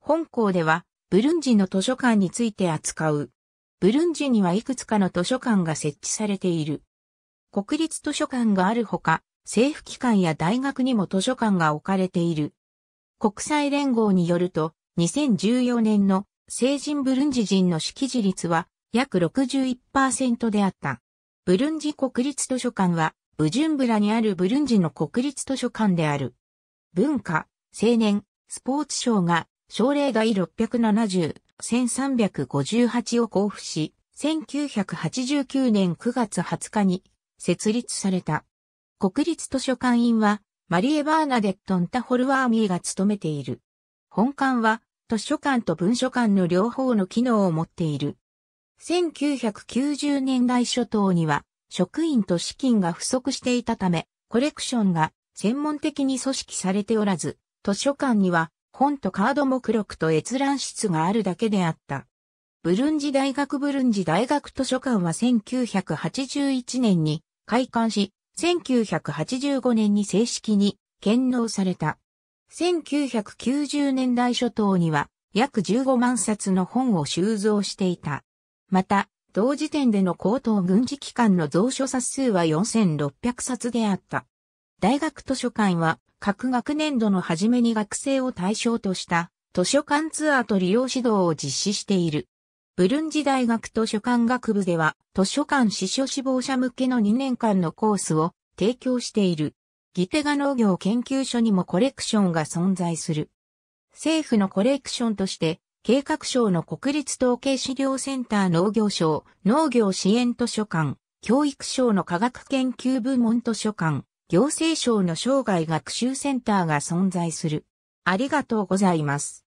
本校では、ブルンジの図書館について扱う。ブルンジにはいくつかの図書館が設置されている。国立図書館があるほか、政府機関や大学にも図書館が置かれている。国際連合によると、2014年の成人ブルンジ人の識字率は約61%であった。ブルンジ国立図書館は、ブジュンブラにあるブルンジの国立図書館である。文化、青年、スポーツ省が奨励外670、1358を交付し、1989年9月20日に設立された。国立図書館員は、マリエ・バーナデットン・タホルワーミーが務めている。本館は、図書館と文書館の両方の機能を持っている。1990年代初頭には、職員と資金が不足していたため、コレクションが専門的に組織されておらず、図書館には本とカード目録と閲覧室があるだけであった。ブルンジ大学ブルンジ大学図書館は1981年に開館し、1985年に正式に建納された。1990年代初頭には約15万冊の本を収蔵していた。また、同時点での高等軍事機関の蔵書冊数は4600冊であった。大学図書館は各学年度の初めに学生を対象とした図書館ツアーと利用指導を実施している。ブルンジ大学図書館学部では図書館司書志望者向けの2年間のコースを提供している。ギテガ農業研究所にもコレクションが存在する。政府のコレクションとして計画省の国立統計資料センター農業省、農業支援図書館、教育省の科学研究部門図書館、行政省の生涯学習センターが存在する。ありがとうございます。